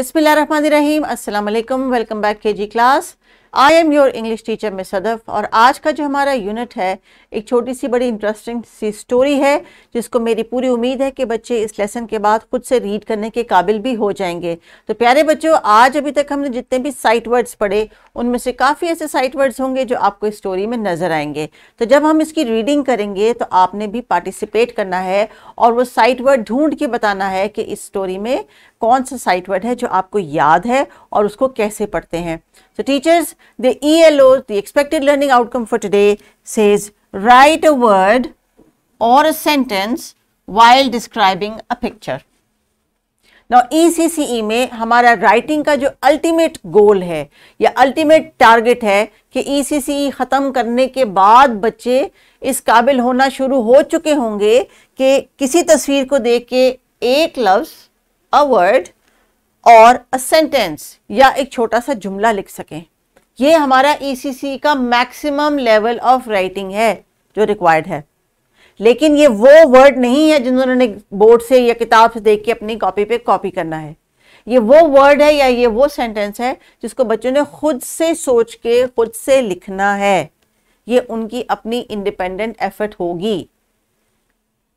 बिसमीम अल्लाम welcome back K G class I am your English teacher Miss Sadaf और आज का जो हमारा यूनिट है एक छोटी सी बड़ी इंटरेस्टिंग सी स्टोरी है जिसको मेरी पूरी उम्मीद है कि बच्चे इस लेसन के बाद खुद से रीड करने के काबिल भी हो जाएंगे तो प्यारे बच्चों आज अभी तक हमने जितने भी साइट वर्ड्स पढ़े उनमें से काफ़ी ऐसे साइट वर्ड्स होंगे जो आपको इस स्टोरी में नज़र आएंगे तो जब हम इसकी रीडिंग करेंगे तो आपने भी पार्टिसिपेट करना है और वो साइट वर्ड ढूंढ के बताना है कि इस स्टोरी में कौन सा साइट वर्ड है जो आपको याद है और उसको कैसे पढ़ते हैं तो teachers the elo the expected learning outcome for today says write a word or a sentence while describing a picture. now ECCE में हमारा राइटिंग का जो अल्टीमेट गोल है या अल्टीमेट टारगेट है कि ECCE ख़त्म करने के बाद बच्चे इस काबिल होना शुरू हो चुके होंगे कि किसी तस्वीर को देख के एक लफ्स अ वर्ड और अ सेंटेंस या एक छोटा सा जुमला लिख सकें ये हमारा ईसीसी e का मैक्सिमम लेवल ऑफ राइटिंग है जो रिक्वायर्ड है लेकिन ये वो वर्ड नहीं है जिन्होंने बोर्ड से या किताब से देख के अपनी कॉपी पे कॉपी करना है ये वो वर्ड है या ये वो सेंटेंस है जिसको बच्चों ने खुद से सोच के खुद से लिखना है ये उनकी अपनी इंडिपेंडेंट एफर्ट होगी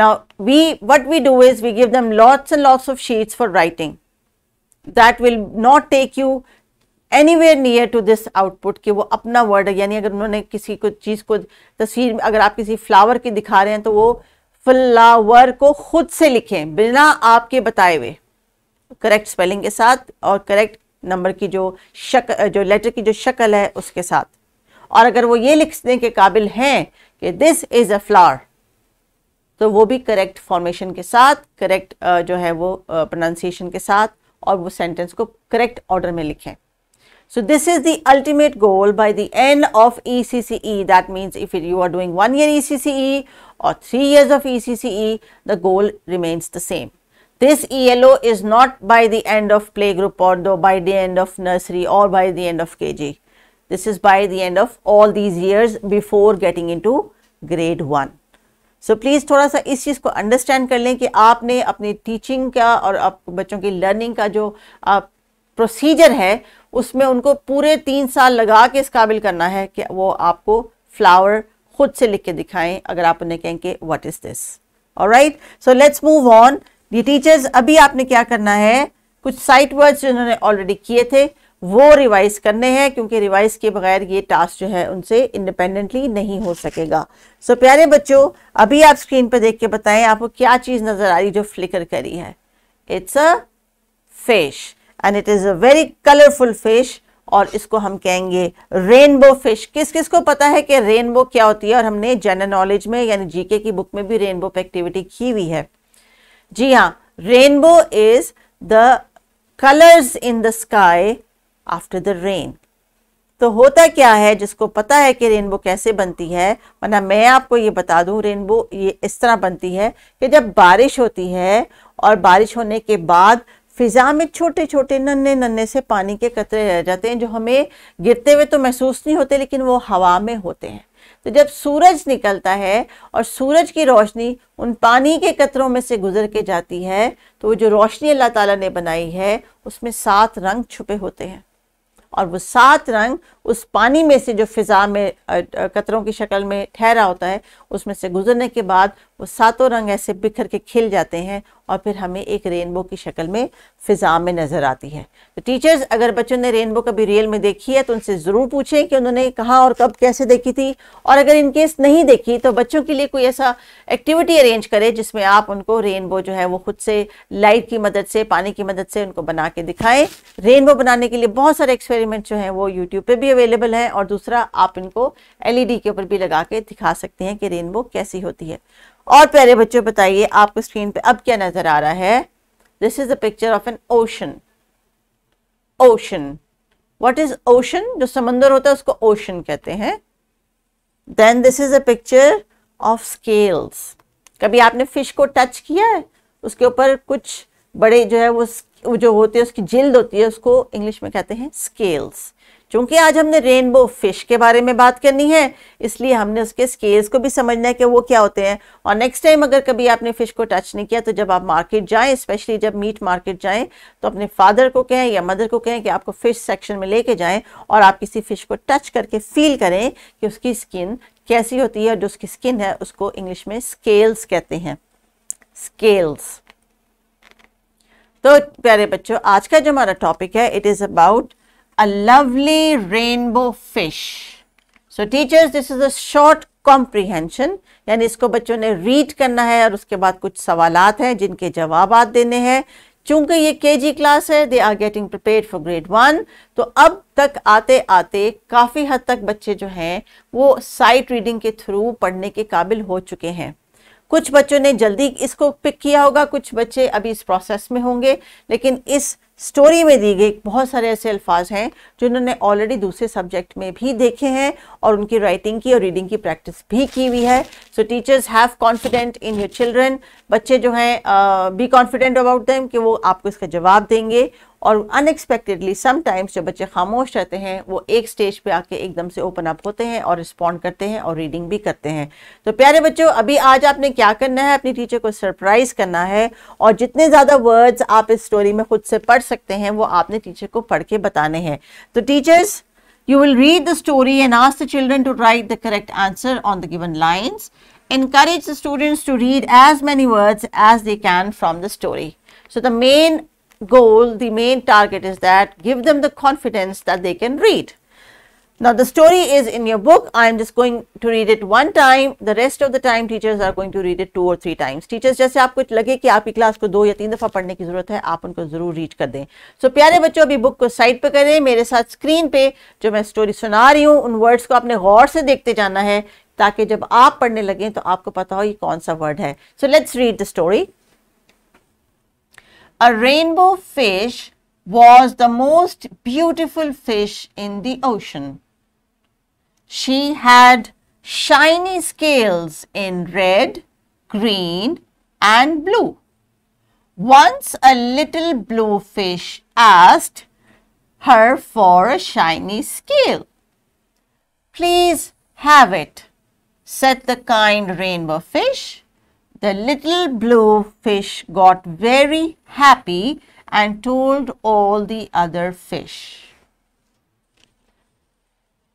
now we what we do is we give them lots and lots of sheets for writing that will not take you anywhere near to this output कि वो अपना वर्ड यानी अगर उन्होंने किसी को चीज़ को तस्वीर अगर आप किसी फ्लावर की दिखा रहे हैं तो वो फ्लावर को खुद से लिखें बिना आपके बताए हुए करेक्ट स्पेलिंग के साथ और करेक्ट नंबर की जो शक जो लेटर की जो शक्ल है उसके साथ और अगर वो ये लिखने के काबिल हैं कि दिस इज़ अ फ्लावर तो वो भी करेक्ट फॉर्मेशन के साथ करेक्ट जो है वो प्रोनाउंसिएशन के साथ और वो सेंटेंस को करेक्ट ऑर्डर में लिखें So, this is the ultimate goal by the end of ECCE. That means if you are doing one year ECCE or three years of ECCE, the goal remains the same. This ELO is not by the end of playgroup or though by the end of nursery or by the end of KG. This is by the end of all these years before getting into grade 1. so, please, थोड़ा सा इस चीज़ को understand कर लें कि आपने अपनी teaching का और आप बच्चों की learning का जो आप procedure है उसमें उनको पूरे तीन साल लगा के इस काबिल करना है कि वो आपको फ्लावर खुद से लिख के दिखाएं अगर आप उन्हें कि वट इज दिस और right so let's move on the teachers अभी आपने क्या करना है कुछ साइट वर्ड्स जो उन्होंने ऑलरेडी किए थे वो रिवाइज करने हैं क्योंकि रिवाइज के बगैर ये टास्क जो है उनसे इंडिपेंडेंटली नहीं हो सकेगा सो so, प्यारे बच्चों अभी आप स्क्रीन पर देख के बताएं आपको क्या चीज़ नज़र आ रही जो फ्लिकर करी है it's a fish and it is a very colourful fish और इसको हम कहेंगे रेनबो फिश किस किस को पता है कि रेनबो क्या होती है और हमने जनरल नॉलेज में यानी जीके की बुक में भी रेनबो पे एक्टिविटी की हुई है जी हाँ rainbow is the colours in the sky after the rain तो होता क्या है जिसको पता है कि रेनबो कैसे बनती है वरना मैं आपको ये बता दूं रेनबो ये इस तरह बनती है कि जब बारिश होती है और बारिश होने के बाद फिज़ा में छोटे छोटे नन्हे नन्हे से पानी के कतरे रह जाते हैं जो हमें गिरते हुए तो महसूस नहीं होते लेकिन वो हवा में होते हैं तो जब सूरज निकलता है और सूरज की रोशनी उन पानी के कतरों में से गुजर के जाती है तो वो जो रोशनी अल्लाह ताला ने बनाई है उसमें सात रंग छुपे होते हैं और वो सात रंग उस पानी में से जो फिज़ा में कतरों की शक्ल में ठहरा होता है उसमें से गुजरने के बाद वो सातों रंग ऐसे बिखर के खिल जाते हैं और फिर हमें एक रेनबो की शक्ल में फिजा में नज़र आती है तो टीचर्स अगर बच्चों ने रेनबो कभी रियल में देखी है तो उनसे ज़रूर पूछें कि उन्होंने कहाँ और कब कैसे देखी थी और अगर इन केस नहीं देखी तो बच्चों के लिए कोई ऐसा एक्टिविटी अरेंज करें जिसमें आप उनको रेनबो जो है वो खुद से लाइट की मदद से पानी की मदद से उनको बना के दिखाएं रेनबो बनाने के लिए बहुत सारे एक्सपेरिमेंट जो हैं वो यूट्यूब पर भी अवेलेबल हैं और दूसरा आप इनको एल के ऊपर भी लगा के दिखा सकते हैं कि रेनबो कैसी होती है और प्यारे बच्चों बताइए आपको स्क्रीन पे अब क्या नजर आ रहा है this is a picture of an ocean ocean what is ocean जो समंदर होता है उसको ओशन कहते हैं then this is a picture of scales कभी आपने फिश को टच किया है उसके ऊपर कुछ बड़े जो है वो जो होते हैं उसकी जिल्द होती है उसको इंग्लिश में कहते हैं स्केल्स चूंकि आज हमने रेनबो फिश के बारे में बात करनी है इसलिए हमने उसके स्केल्स को भी समझना है कि वो क्या होते हैं और नेक्स्ट टाइम अगर कभी आपने फिश को टच नहीं किया तो जब आप मार्केट जाएं स्पेशली जब मीट मार्केट जाएं तो अपने फादर को कहें या मदर को कहें कि आपको फिश सेक्शन में लेके जाएं और आप किसी फिश को टच करके फील करें कि उसकी स्किन कैसी होती है जो उसकी स्किन है उसको इंग्लिश में स्केल्स कहते हैं स्केल्स तो प्यारे बच्चों आज का जो हमारा टॉपिक है it is about a lovely rainbow fish. So teachers, this is a short comprehension. यानी इसको बच्चों ने रीड करना है और उसके बाद कुछ सवालात हैं जिनके जवाब देने हैं चूंकि ये के जी क्लास है they are getting prepare for grade one तो अब तक आते आते काफ़ी हद तक बच्चे जो हैं वो साइट रीडिंग के थ्रू पढ़ने के काबिल हो चुके हैं कुछ बच्चों ने जल्दी इसको पिक किया होगा कुछ बच्चे अभी इस प्रोसेस में होंगे लेकिन इस स्टोरी में दी गई बहुत सारे ऐसे अल्फाज हैं जो इन्होंने ऑलरेडी दूसरे सब्जेक्ट में भी देखे हैं और उनकी राइटिंग की और रीडिंग की प्रैक्टिस भी की हुई है so teachers have confident in your children बच्चे जो हैं बी कॉन्फिडेंट अबाउट देम कि वो आपको इसका जवाब देंगे और अनएक्सपेक्टेडली समटाइम्स जो बच्चे खामोश रहते हैं वो एक स्टेज पे आके एकदम से ओपन अप होते हैं और रिस्पॉन्ड करते हैं और रीडिंग भी करते हैं तो प्यारे बच्चों अभी आज आपने क्या करना है अपनी टीचर को सरप्राइज करना है और जितने ज़्यादा वर्ड्स आप इस स्टोरी में खुद से पढ़ सकते हैं वो आपने टीचर को पढ़ के बताने हैं तो teachers you will read the story and ask the children to write the correct answer on the given lines. Encourage the students to read as many words as they can from the story. So the main goal, the main target is that give them the confidence that they can read. Now, the story is in your book. I am just going to read it one time. The rest of the time, teachers are going to read it two or three times. Teachers, जैसे आपको लगे कि आपकी class को दो या तीन दफ़ा पढ़ने की ज़रूरत है आप उनको ज़रूर रीड कर दें सो so, प्यारे बच्चों अभी बुक को side पे करें मेरे साथ स्क्रीन पे जो मैं स्टोरी सुना रही हूँ उन वर्ड्स को आपने गौर से देखते जाना है ताकि जब आप पढ़ने लगें तो आपको पता हो ये कौन सा वर्ड है so let's read the story a rainbow fish was the most beautiful fish in the ocean. She had shiny scales in red, green and blue. Once a little blue fish asked her for a shiny scale. Please have it, said the kind rainbow fish. The little blue fish got very happy and told all the other fish.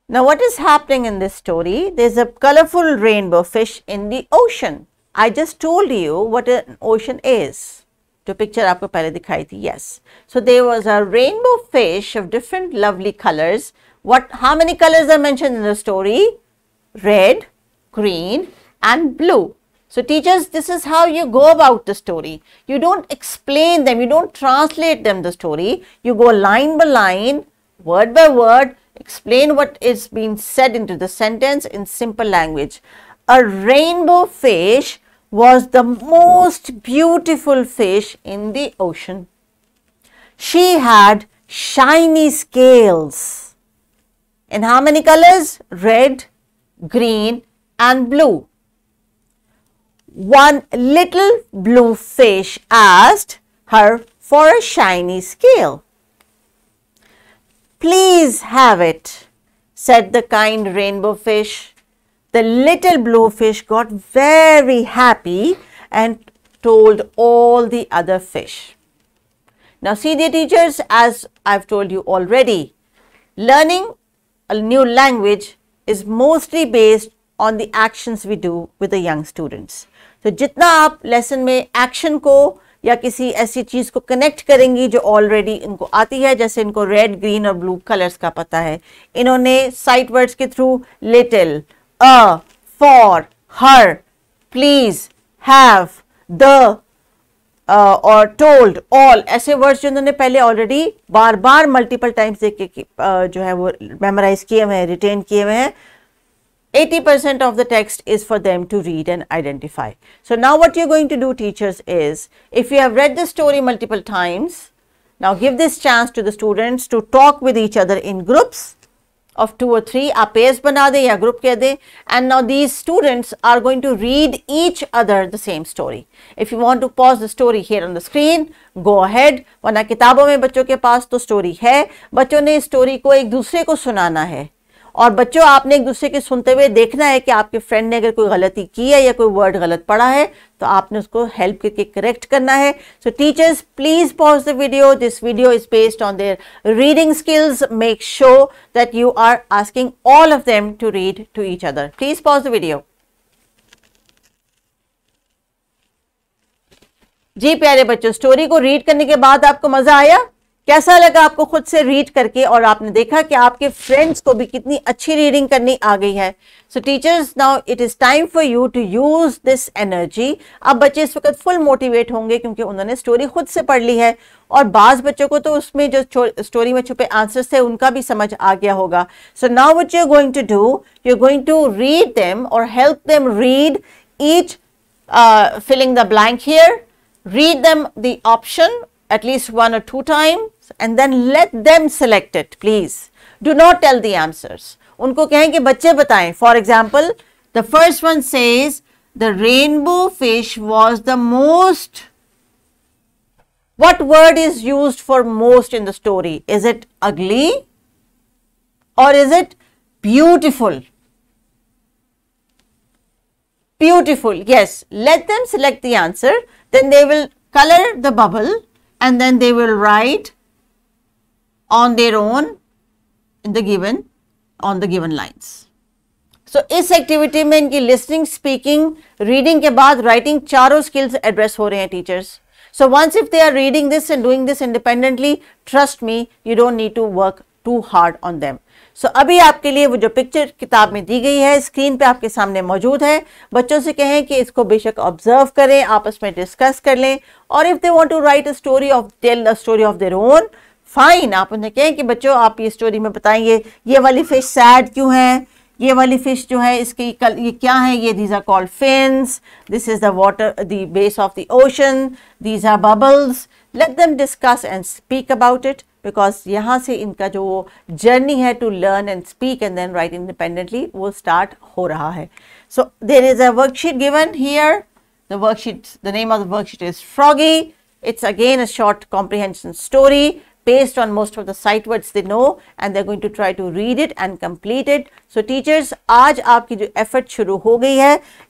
Now, what is happening in this story? There is a colorful rainbow fish in the ocean. I just told you what an ocean is. To picture आपको पहले दिखाई थी Yes. So there was a rainbow fish of different lovely colors. what how many colors are mentioned in the story red green and blue so teachers, this is how you go about the story. You don't explain them, you don't translate them the story. You go line by line, word by word, explain what is being said into the sentence in simple language. A rainbow fish was the most beautiful fish in the ocean. She had shiny scales. In how many colors? Red, green and blue one little blue fish asked her for a shiny scale. Please have it, said the kind rainbow fish. The little blue fish got very happy and told all the other fish. Now, see dear teachers, as I've told you already, learning a new language is mostly based on the actions we do with the young students तो जितना आप lesson में action को या किसी ऐसी चीज़ को connect करेंगी जो ऑलरेडी इनको आती है जैसे इनको रेड ग्रीन और ब्लू कलर्स का पता है इन्होंने साइट वर्ड्स के through little a for her please have the और टोल्ड ऑल ऐसे वर्ड्स जो इन्होंने पहले ऑलरेडी बार बार मल्टीपल टाइम्स देख के uh, जो है वो मेमोराइज किए हुए हैं रिटेन किए हुए हैं 80% of the text is for them to read and identify. So now what you're going to do teachers is, if you have read the story multiple times, now give this chance to the students to talk with each other in groups of two or three, aap pairs bana de ya group ke de and now these students are going to read each other the same story. If you want to pause the story here on the screen, go ahead, वरना kitabo mein बच्चों ke pass to story hai. बच्चों ne story ko ek dusre ko sunana hai. और बच्चों आपने एक दूसरे के सुनते हुए देखना है कि आपके फ्रेंड ने अगर कोई गलती की है या कोई वर्ड गलत पढ़ा है तो आपने उसको हेल्प करके करेक्ट करना है so teachers please pause the video this video is based on their reading skills make sure that you are asking all of them to read to each other please pause the video जी प्यारे बच्चों story को read करने के बाद आपको मजा आया कैसा लगा आपको खुद से रीड करके और आपने देखा कि आपके फ्रेंड्स को भी कितनी अच्छी रीडिंग करनी आ गई है so teachers now it is time for you to use this energy अब बच्चे इस वक्त फुल मोटिवेट होंगे क्योंकि उन्होंने स्टोरी खुद से पढ़ ली है और बाज बच्चों को तो उसमें जो स्टोरी में छुपे आंसर्स थे उनका भी समझ आ गया होगा so now what you going to do you going to read them और help them read each filling the blank here read them the option at least one और two two and then let them select it please. Do not tell the answers. उनको कहें कि बच्चे For example, the first one says the rainbow fish was the most what word is used for most in the story? Is it ugly or is it beautiful? Beautiful, yes. Let them select the answer, then they will color the bubble and then they will write on their own in the given on the given lines. So so, इस activity में इनकी listening speaking reading के बाद writing चारों skills address हो रहे हैं teachers so once if they are reading this and doing this independently trust me you don't need to work too hard on them so अभी आपके लिए वो जो पिक्चर किताब में दी गई है स्क्रीन पे आपके सामने मौजूद है बच्चों से कहें कि इसको बेशक ऑब्जर्व करें आपस में डिस्कस कर लें और if they want to write a story of tell a story of their own fine आप उन्हें कहें कि बच्चों आप ये स्टोरी में बताएंगे ये वाली फिश सैड क्यों है ये वाली फिश जो है इसकी कल ये क्या है ये these are called fins this is the water the base of the ocean these are bubbles let them discuss and speak about it because यहाँ से इनका जो जर्नी है to learn and speak and then write independently वो start हो रहा है so there is a worksheet given here the worksheet the name of the worksheet is Froggy it's again a short comprehension story based on most of the sight words they know and they're going to try to read it and complete it. So teachers, आज आपकी effort शुरू हो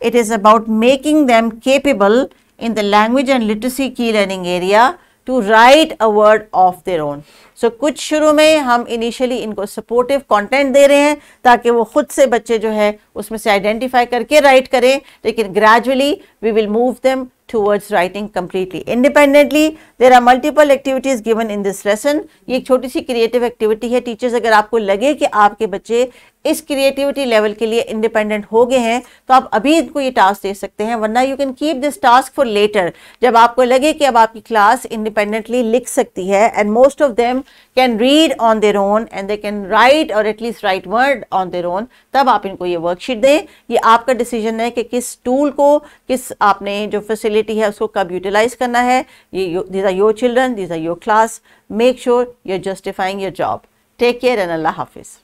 it is about making them capable in the language and literacy key learning area to write a word of their own so कुछ शुरू में हम initially इनको supportive content दे रहे हैं ताकि वो खुद से बच्चे जो है उसमें से आइडेंटिफाई करके राइट करें लेकिन gradually we will move them towards writing completely independently there are multiple activities given in this lesson ये एक छोटी सी creative activity है teachers अगर आपको लगे कि आपके बच्चे इस क्रिएटिविटी लेवल के लिए इंडिपेंडेंट हो गए हैं तो आप अभी इनको ये टास्क दे सकते हैं वरना you can keep this task for later जब आपको लगे कि अब आपकी क्लास इंडिपेंडेंटली लिख सकती है and most of them can read on their own and they can write और at least write word on their own तब आप इनको ये वर्कशीट दें ये आपका डिसीजन है कि किस टूल को किस आपने जो फैसिलिटी है उसको कब यूटिलाइज करना है ये these are your children these are your class make sure are justifying your job take care and अल्लाह हाफिज़